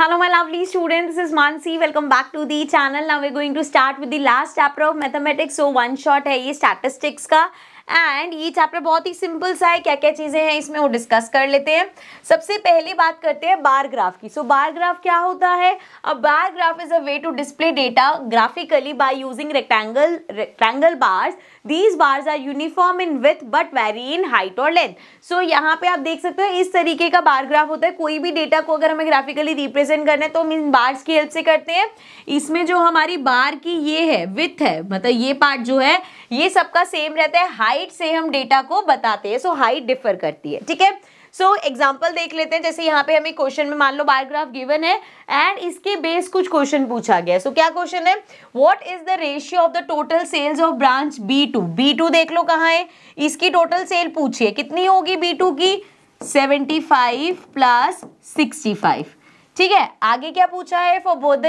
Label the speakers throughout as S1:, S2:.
S1: hello my lovely students this is mansi welcome back to the channel now we're going to start with the last chapter of mathematics so one shot hai ye statistics ka and ये chapter बहुत ही simple सा है क्या क्या चीज़ें हैं इसमें वो डिस्कस कर लेते हैं सबसे पहले बात करते हैं बार ग्राफ की सो so, बार ग्राफ क्या होता है a bar graph is a way to display data graphically by using rectangle rectangle bars these bars are uniform in width but vary in height और लेंथ सो यहाँ पे आप देख सकते हो इस तरीके का बार ग्राफ होता है कोई भी डेटा को अगर हमें ग्राफिकली रिप्रेजेंट करना है तो हम इन बार्स की हेल्प से करते हैं इसमें जो हमारी बार की ये है विथ है मतलब ये पार्ट जो है ये सबका सेम रहता है हाइट हाइट से हम डेटा को बताते हैं सो हाइट डिफर करती है ठीक है सो so, एग्जाम्पल देख लेते हैं जैसे यहाँ पे हमें क्वेश्चन में मान लो बायोग्राफ गिवन है एंड इसके बेस कुछ क्वेश्चन पूछा गया है सो so, क्या क्वेश्चन है what is the ratio of the total sales of branch B to B to देख लो कहाँ है इसकी टोटल सेल पूछिए कितनी होगी बी टू की seventy five plus sixty five ठीक है आगे क्या पूछा है for both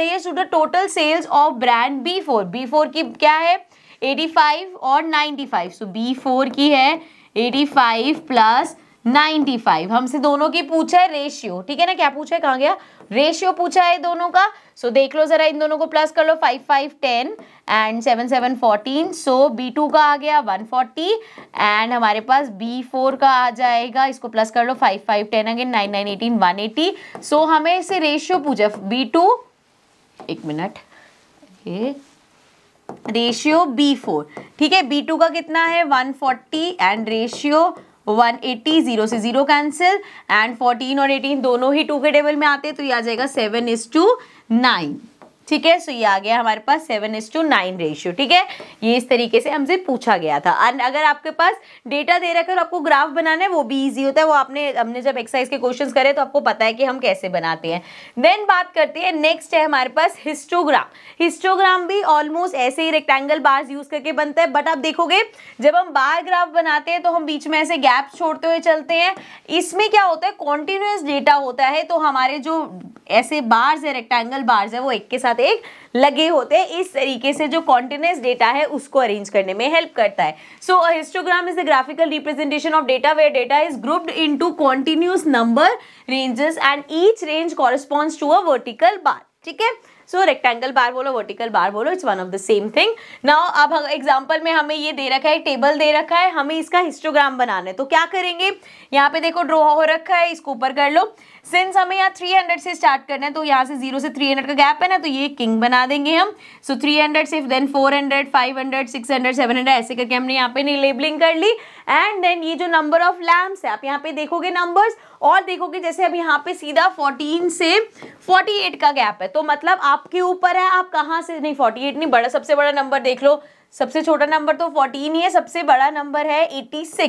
S1: total sales of brand B four B four की क्या है एटी फाइव और फाइव सो बी फोर की है eighty five plus ninety five हमसे दोनों की पूछा है रेशियो ठीक है ना क्या पूछा है कहाँ गया रेशियो पूछा है दोनों का सो so, देख लो जरा इन दोनों को प्लस कर लो five five ten and seven seven fourteen so B two का आ गया वन फोर्टी एंड हमारे पास बी फोर का आ जाएगा इसको प्लस कर लो five five ten again nine nine eighteen one eighty so हमें इसे रेशियो पूछा बी टू एक मिनट ये रेशियो बी फोर ठीक है बी टू का कितना है one forty and ratio one eighty zero से जीरो कैंसिल एंड फोर्टीन और एटीन दोनों ही टू के टेबल में आते हैं तो ये आ जाएगा सेवन इज टू नाइन ठीक है सो ये आ गया हमारे पास seven is two nine ratio ठीक है ये इस तरीके से हमसे पूछा गया था एंड अगर आपके पास डेटा दे रखा है आपको ग्राफ बनाना है वो भी ईजी होता है वो आपने हमने जब एक्सरसाइज के क्वेश्चन करे तो आपको पता है कि हम कैसे बनाते हैं देन बात करते हैं नेक्स्ट है हमारे पास हिस्टोग्राम हिस्टोग्राम भी ऑलमोस्ट ऐसे ही रेक्टेंगल बार्स यूज करके बनता है बट आप देखोगे जब हम बार ग्राफ बनाते हैं तो हम बीच में ऐसे गैप छोड़ते हुए चलते हैं इसमें क्या होता है कॉन्टिन्यूस डेटा होता है तो हमारे जो ऐसे बार्स है रेक्टेंगल बार्स है वो एक के साथ साथ एक लगे होते हैं इस तरीके से जो कॉन्टिन्यूस डेटा है उसको अरेंज करने में हेल्प करता है so histogram is the graphical representation of data where data is grouped into continuous number ranges and each range corresponds to a vertical bar ठीक है सो रेक्टेंगल बार बोलो vertical bar बोलो it's one of the same thing now अब example में हमें ये दे रखा है टेबल दे रखा है हमें इसका हिस्टोग्राम बनाना है तो क्या करेंगे यहाँ पे देखो ड्रॉ हो रखा है इसको ऊपर कर लो सिंस हमें यहाँ 300 से स्टार्ट करना है तो यहाँ से जीरो से हंड्रेड का गैप है ना तो ये किंग बना देंगे हम सो थ्री हंड्रेड से then six hundred seven hundred ऐसे करके हमने यहाँ पे लेबलिंग कर ली एंड देन ये जो नंबर ऑफ लैम्प्स है आप यहाँ पे देखोगे नंबर्स और देखोगे जैसे अब यहाँ पे सीधा 14 से 48 का गैप है तो मतलब आप आपके ऊपर है आप कहां से नहीं 48 नहीं बड़ा सबसे बड़ा नंबर देख लो सबसे छोटा नंबर तो 14 ही है सबसे बड़ा नंबर है 86 सो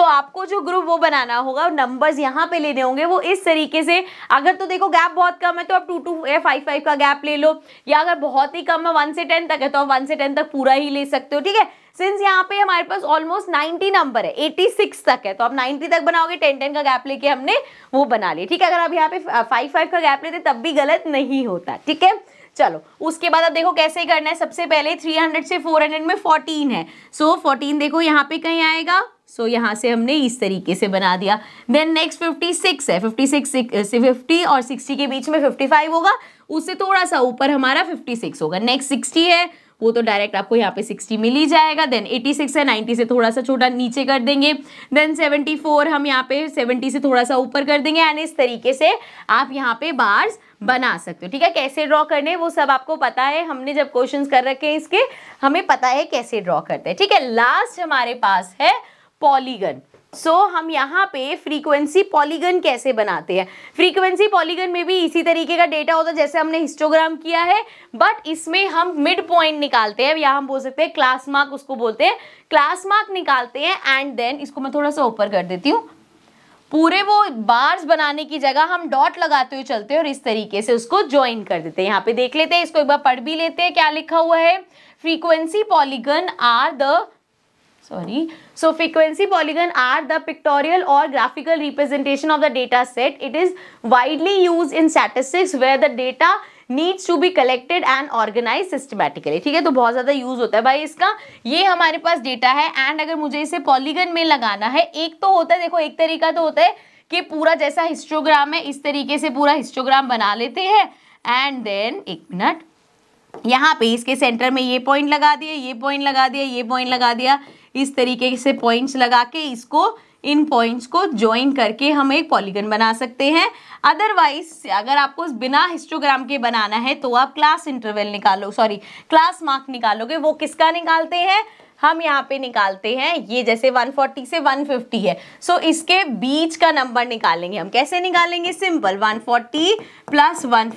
S1: so, आपको जो ग्रुप वो बनाना होगा नंबर्स यहाँ पे लेने होंगे वो इस तरीके से अगर तो देखो गैप बहुत कम है तो आप टू टू या फाइव फाइव का गैप ले लो या अगर बहुत ही कम है वन से टेन तक है तो आप वन से टेन तक पूरा ही ले सकते हो ठीक है सिंस यहाँ पे हमारे पास ऑलमोस्ट 90 नंबर है 86 तक है तो आप 90 तक बनाओगे 10 टेन का गैप लेके हमने वो बना लिया ठीक है अगर आप यहाँ पे फाइव फाइव का गैप लेते तब भी गलत नहीं होता ठीक है चलो उसके बाद अब देखो कैसे करना है सबसे पहले 300 से 400 में 14 है सो so, 14 देखो यहाँ पे कहीं आएगा सो so, यहाँ से हमने इस तरीके से बना दिया देन नेक्स्ट 56 है 56 से 50 और 60 के बीच में 55 होगा उससे थोड़ा सा ऊपर हमारा 56 होगा नेक्स्ट 60 है वो तो डायरेक्ट आपको यहाँ पे सिक्सटी मिल ही जाएगा देन एटी सिक्स है नाइन्टी से थोड़ा सा छोटा नीचे कर देंगे देन सेवेंटी फोर हम यहाँ पे सेवेंटी से थोड़ा सा ऊपर कर देंगे एंड इस तरीके से आप यहाँ पे बार्स बना सकते हो ठीक है कैसे ड्रॉ करने वो सब आपको पता है हमने जब क्वेश्चन कर रखे हैं इसके हमें पता है कैसे ड्रॉ करते हैं ठीक है लास्ट हमारे पास है पॉलीगन सो so, हम यहाँ पे फ्रीक्वेंसी पॉलीगन कैसे बनाते हैं फ्रीक्वेंसी पॉलीगन में भी इसी तरीके का डेटा होता है जैसे हमने हिस्टोग्राम किया है बट इसमें हम मिड पॉइंट निकालते हैं या हम बोल सकते हैं क्लास मार्क उसको बोलते हैं क्लास मार्क निकालते हैं एंड देन इसको मैं थोड़ा सा ऊपर कर देती हूँ पूरे वो बार्स बनाने की जगह हम डॉट लगाते हुए चलते हैं और इस तरीके से उसको ज्वाइन कर देते हैं यहाँ पे देख लेते हैं इसको एक बार पढ़ भी लेते हैं क्या लिखा हुआ है frequency polygon are the sorry so frequency polygon are the pictorial और graphical representation of the data set it is widely use in statistics where the data needs to be collected and organize systematically ठीक है तो बहुत ज़्यादा use होता है भाई इसका ये हमारे पास डेटा है एंड अगर मुझे इसे पॉलीगन में लगाना है एक तो होता है देखो एक तरीका तो होता है कि पूरा जैसा हिस्टोग्राम है इस तरीके से पूरा हिस्टोग्राम बना लेते हैं एंड देन एक मिनट यहाँ पे इसके सेंटर में ये पॉइंट लगा दिया ये पॉइंट लगा दिया ये पॉइंट लगा दिया इस तरीके से पॉइंट्स लगा के इसको इन पॉइंट्स को ज्वाइन करके हम एक पॉलीगन बना सकते हैं अदरवाइज अगर आपको बिना हिस्टोग्राम के बनाना है तो आप क्लास इंटरवल निकालो सॉरी क्लास मार्क निकालोगे वो किसका निकालते हैं हम यहाँ पे निकालते हैं ये जैसे 140 से 150 है सो so, इसके बीच का नंबर निकालेंगे हम कैसे निकालेंगे सिंपल 140 प्लस वन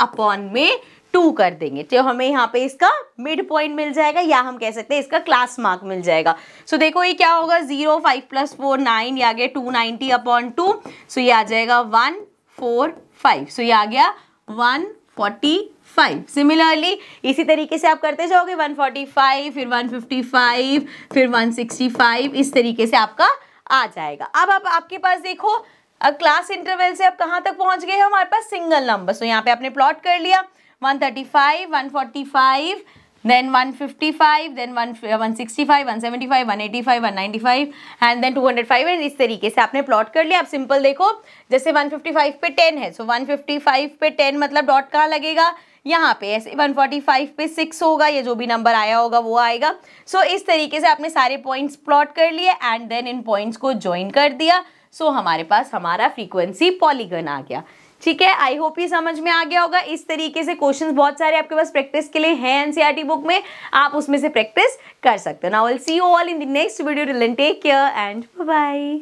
S1: अपॉन में टू कर देंगे तो हमें यहाँ पे इसका मिड पॉइंट मिल जाएगा या हम कह सकते हैं इसका क्लास मार्क मिल जाएगा सो so, देखो ये क्या होगा zero five plus four nine या गया two ninety upon two so ये आ जाएगा वन फोर फाइव सो ये आ गया वन फोर्टी फाइव सिमिलरली इसी तरीके से आप करते जाओगे वन फोर्टी फाइव फिर वन फिफ्टी फाइव फिर वन सिक्सटी फाइव इस तरीके से आपका आ जाएगा अब आप आपके पास देखो अब क्लास इंटरवल से आप कहाँ तक पहुँच गए हमारे पास सिंगल नंबर सो यहाँ पे आपने प्लॉट कर लिया 135, 145, then 155, then 165, 175, 185, 195 and then 205 and इस तरीके से आपने प्लॉट कर लिया आप सिंपल देखो जैसे 155 पे 10 है सो so 155 पे 10 मतलब डॉट कहाँ लगेगा यहाँ पे ऐसे 145 पे 6 होगा या जो भी नंबर आया होगा वो आएगा सो so, इस तरीके से आपने सारे पॉइंट्स प्लॉट कर लिए एंड देन इन पॉइंट्स को ज्वाइन कर दिया सो so, हमारे पास हमारा फ्रीक्वेंसी पॉलीगन आ गया ठीक है आई होप ये समझ में आ गया होगा इस तरीके से क्वेश्चंस बहुत सारे आपके पास प्रैक्टिस के लिए हैं एनसीईआरटी बुक e में आप उसमें से प्रैक्टिस कर सकते हो now will see you all in the next video take care and bye